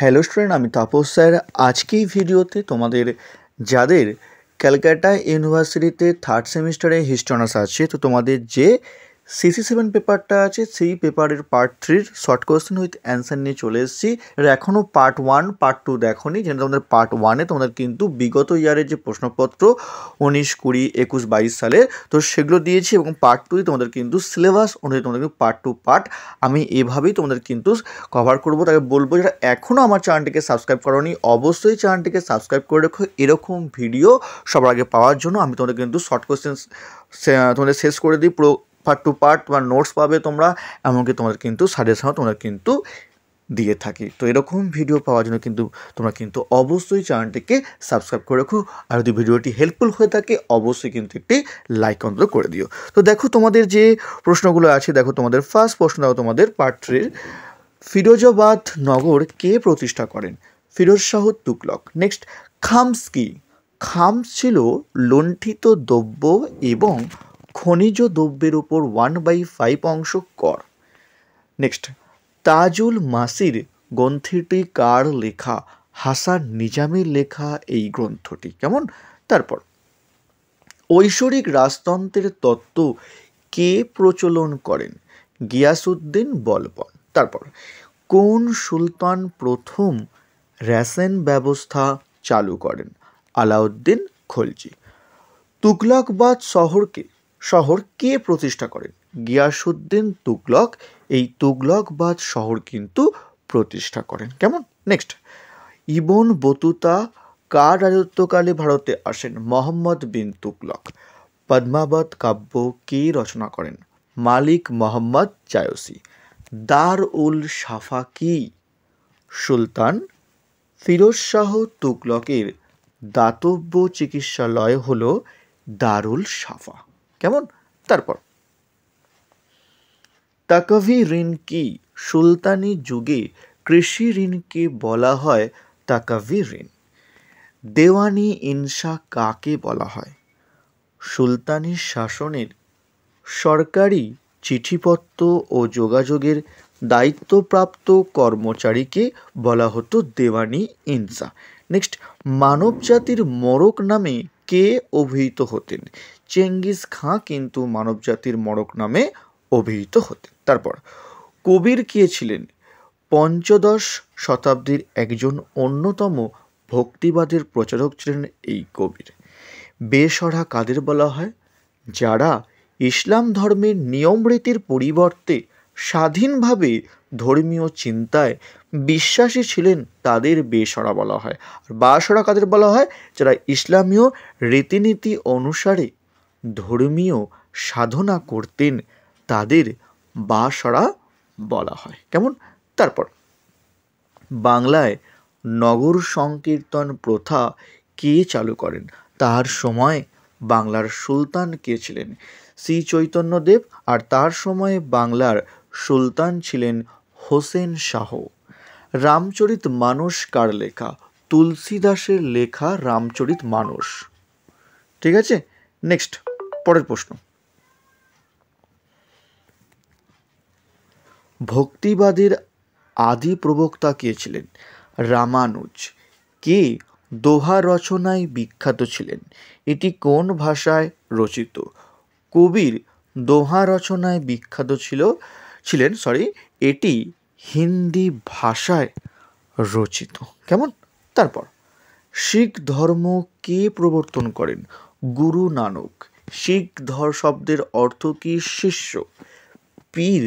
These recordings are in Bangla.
হ্যালো স্টুডেন্ট আমি তাপস স্যার আজকে ভিডিওতে তোমাদের যাদের ক্যালকাটা ইউনিভার্সিটিতে থার্ড সেমিস্টারে হিস্ট্রনার্স আছে তো তোমাদের যে সিসি সেভেন পেপারটা আছে সেই পেপারের পার্ট থ্রির শর্ট কোয়েশ্চেন উইথ অ্যান্সার নিয়ে চলে এসেছি আর এখনও পার্ট ওয়ান পার্ট টু দেখনি যেটা তোমাদের পার্ট ওয়ানে তোমাদের কিন্তু বিগত ইয়ারের যে প্রশ্নপত্র উনিশ কুড়ি একুশ বাইশ সালে তো সেগুলো দিয়েছি এবং পার্ট টুই তোমাদের কিন্তু সিলেবাস অনুযায়ী তোমাদের কিন্তু পার্ট টু পার্ট আমি এভাবেই তোমাদের কিন্তু কভার করবো তাকে বলবো যারা এখনও আমার চ্যানেলটিকে সাবস্ক্রাইব করনি অবশ্যই চ্যানেলটিকে সাবস্ক্রাইব করে রেখো এরকম ভিডিও সবার আগে পাওয়ার জন্য আমি তোমাদের কিন্তু শর্ট কোয়েশ্চেন তোমাদের শেষ করে দিই পুরো পার্ট টু পার্ট তোমার নোটস পাবে তোমরা এমনকি তোমাদের কিন্তু সাজেশনও তোমরা কিন্তু দিয়ে থাকি তো এরকম ভিডিও পাওয়ার জন্য কিন্তু তোমরা কিন্তু অবশ্যই চ্যানেলটিকে সাবস্ক্রাইব করে রাখো আর যদি ভিডিওটি হেল্পফুল হয়ে থাকে অবশ্যই কিন্তু একটি লাইক অন্তর করে দিও তো দেখো তোমাদের যে প্রশ্নগুলো আছে দেখো তোমাদের ফার্স্ট প্রশ্ন দেখো তোমাদের পার্ট থ্রির ফিরোজাবাদ নগর কে প্রতিষ্ঠা করেন ফিরোজ শাহ তুকলক নেক্সট খামস কি খামস ছিল লুণ্ঠিত দ্রব্য এবং খনিজ দ্রব্যের উপর ওয়ান বাই ফাইভ অংশ কর নেক্সট তাজুল মাসির গ্রন্থটি কার লেখা হাসান নিজামের লেখা এই গ্রন্থটি কেমন তারপর ঐশ্বরিক রাজতন্ত্রের তত্ত্ব কে প্রচলন করেন গিয়াসুদ্দিন বলবন তারপর কোন সুলতান প্রথম রেশন ব্যবস্থা চালু করেন আলাউদ্দিন খলজি তুগলাকবাদ শহরকে শহর কে প্রতিষ্ঠা করেন গিয়াসুদ্দিন তুগলক এই তুগলকবাদ শহর কিন্তু প্রতিষ্ঠা করেন কেমন নেক্সট ইবন বতুতা কার রাজত্বকালে ভারতে আসেন মোহাম্মদ বিন তুগলক পদ্মাবত কাব্য কে রচনা করেন মালিক মোহাম্মদ জায়সি দার উল সাফা কি সুলতান ফিরোজ শাহ তুগলকের দাতব্য চিকিৎসালয় হল দারুল সাফা কেমন তারপর তাকাভি ঋণ কি সুলতানি যুগে কৃষি ঋণকে বলা হয় তাকাভি ঋণ দেওয়ানি ইনসা কাকে বলা হয় সুলতানি শাসনের সরকারি চিঠিপত্র ও যোগাযোগের দায়িত্বপ্রাপ্ত কর্মচারীকে বলা হতো দেওয়ানি ইনসা নেক্সট মানবজাতির মরক নামে কে অভিহিত হতেন চেঙ্গিস খাঁ কিন্তু মানবজাতির মরক নামে অভিহিত হতেন তারপর কবির কে ছিলেন পঞ্চদশ শতাব্দীর একজন অন্যতম ভক্তিবাদের প্রচারক ছিলেন এই কবির বেসরা কাদের বলা হয় যারা ইসলাম ধর্মের নিয়মরীতির পরিবর্তে স্বাধীনভাবে ধর্মীয় চিন্তায় বিশ্বাসী ছিলেন তাদের বেসরা বলা হয় আর বাসরা কাদের বলা হয় যারা ইসলামীয় রীতিনীতি অনুসারে ধর্মীয় সাধনা করতেন তাদের বাসরা বলা হয় কেমন তারপর বাংলায় নগর সংকীর্তন প্রথা কে চালু করেন তার সময় বাংলার সুলতান কে ছিলেন শ্রী চৈতন্যদেব আর তার সময়ে বাংলার সুলতান ছিলেন হোসেন শাহ রামচরিত মানস কার লেখা তুলসী দাসের লেখা রামচরিত মানুষ ঠিক আছে নেক্সট পরের প্রশ্ন ভক্তিবাদের আদি প্রবক্তা কে ছিলেন রামানুজ কে দোহা রচনায় বিখ্যাত ছিলেন এটি কোন ভাষায় রচিত কবির দোহা রচনায় বিখ্যাত ছিল ছিলেন সরি এটি হিন্দি ভাষায় রচিত কেমন তারপর শিখ ধর্ম কে প্রবর্তন করেন গুরু নানক শিখ ধর শব্দের অর্থ কি শিষ্য পীর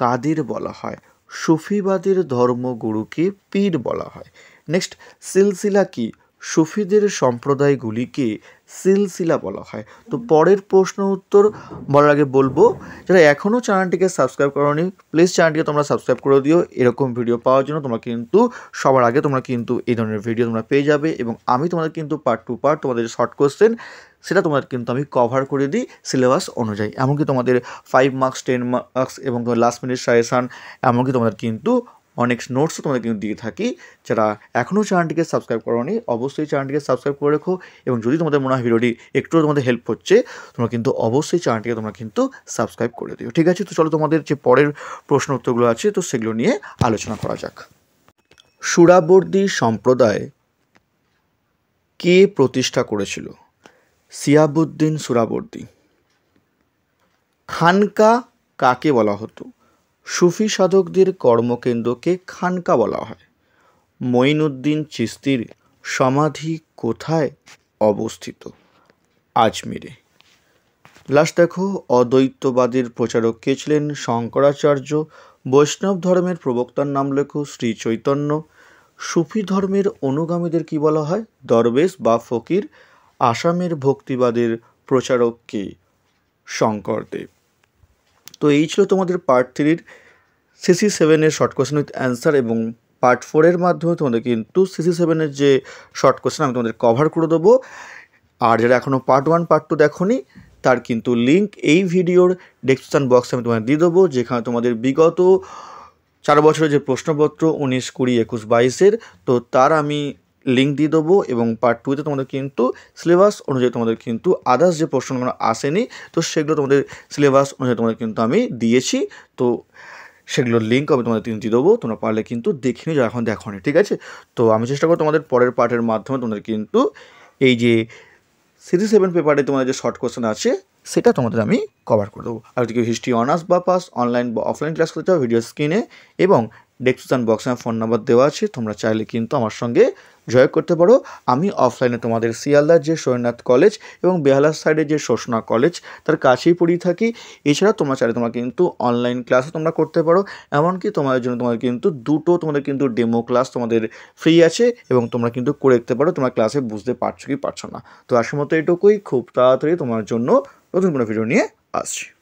কাদের বলা হয় সুফিবাদের ধর্মগুরুকে পীর বলা হয় নেক্সট সিলসিলা কি সুফিদের সম্প্রদায়গুলিকে সিলসিলা বলা হয় তো পরের প্রশ্ন উত্তর বলার আগে বলবো যারা এখনও চ্যানেলটিকে সাবস্ক্রাইব করনি প্লিজ চ্যানেলটিকে তোমরা সাবস্ক্রাইব করে দিও এরকম ভিডিও পাওয়ার জন্য তোমরা কিন্তু সবার আগে তোমরা কিন্তু এই ধরনের ভিডিও তোমরা পেয়ে যাবে এবং আমি তোমাদের কিন্তু পার্ট টু পার্ট তোমাদের শর্ট কোশ্চেন সেটা তোমাদের কিন্তু আমি কভার করে দিই সিলেবাস অনুযায়ী এমনকি তোমাদের ফাইভ মার্কস টেন মার্কস এবং তোমার লাস্ট মিনিট সাজেশান এমনকি তোমাদের কিন্তু অনেক নোটসও তোমাদের কিন্তু দিয়ে থাকি যারা এখনও চ্যানেলটিকে সাবস্ক্রাইব করোনি অবশ্যই চ্যানেলটিকে সাবস্ক্রাইব করে রেখো এবং যদি তোমাদের মনে হয় ভিডিওটি একটু তোমাদের হেল্প হচ্ছে তোমরা কিন্তু অবশ্যই চ্যানেলটিকে তোমরা কিন্তু সাবস্ক্রাইব করে দিও ঠিক আছে তো চলো তোমাদের যে পরের প্রশ্ন উত্তরগুলো আছে তো সেগুলো নিয়ে আলোচনা করা যাক সুরাবর্দী সম্প্রদায় কে প্রতিষ্ঠা করেছিল সিয়াবুদ্দিন সুরাবর্দী খানকা কাকে বলা হতো সুফি সাধকদের কর্মকেন্দ্রকে খানকা বলা হয় মঈনুদ্দিন চিস্তির সমাধি কোথায় অবস্থিত আজমিরে লাস্ট দেখো অদ্বৈতবাদের প্রচারক কে ছিলেন শঙ্করাচার্য বৈষ্ণব ধর্মের প্রবক্তার নাম লেখো শ্রী চৈতন্য সুফি ধর্মের অনুগামীদের কি বলা হয় দরবেশ বা ফকির আসামের ভক্তিবাদের প্রচারক কে শঙ্করদেব তো এই ছিল তোমাদের পার্ট থ্রির সিসি সেভেনের শর্ট কোয়েশ্চেন উইথ অ্যান্সার এবং পার্ট ফোরের মাধ্যমে তোমাদের কিন্তু সিসি সেভেনের যে শর্ট কোয়েশ্চেন আমি তোমাদের কভার করে দেবো আর যারা এখনও পার্ট ওয়ান পার্ট টু দেখোনি তার কিন্তু লিঙ্ক এই ভিডিওর ডেসক্রিপশান বক্সে আমি তোমাদের দিয়ে দেবো যেখানে তোমাদের বিগত চার বছরের যে প্রশ্নপত্র উনিশ কুড়ি একুশ বাইশের তো তার আমি লিঙ্ক দিয়ে দেবো এবং পার্ট টুতে তোমাদের কিন্তু সিলেবাস অনুযায়ী তোমাদের কিন্তু আদার্স যে প্রশ্নগুলো আসেনি তো সেগুলো তোমাদের সিলেবাস অনুযায়ী তোমাদের কিন্তু আমি দিয়েছি তো সেগুলোর লিঙ্ক আমি তোমাদের তিনটি দেবো তোমরা পারলে কিন্তু দেখে নিও এখন দেখো নি ঠিক আছে তো আমি চেষ্টা করবো তোমাদের পরের পার্টের মাধ্যমে তোমাদের কিন্তু এই যে সিরিজ সেভেন পেপারে তোমাদের যে শর্ট কোশ্চেন আছে সেটা তোমাদের আমি কভার করে দেবো আর যদি কেউ হিস্ট্রি অনার্স বা পাস অনলাইন বা অফলাইন ক্লাস করতে চাও ভিডিও স্ক্রিনে এবং ডেস্ক্রিপশান বক্সে আমার ফোন নাম্বার দেওয়া আছে তোমরা চাইলে কিন্তু আমার সঙ্গে জয় করতে পারো আমি অফলাইনে তোমাদের শিয়ালদার যে সৈনাথ কলেজ এবং বেহালার সাইডে যে সোষনা কলেজ তার কাছেই পড়িয়ে থাকি এছাড়া তোমার চাইলে তোমার কিন্তু অনলাইন ক্লাসও তোমরা করতে পারো এমনকি তোমাদের জন্য তোমাদের কিন্তু দুটো তোমাদের কিন্তু ডেমো ক্লাস তোমাদের ফ্রি আছে এবং তোমরা কিন্তু করে দেখতে পারো তোমার ক্লাসে বুঝতে পারছো কি পারছো না তো আসার মতো এটুকুই খুব তাড়াতাড়ি তোমার জন্য নতুন কোনো ভিডিও নিয়ে আসছি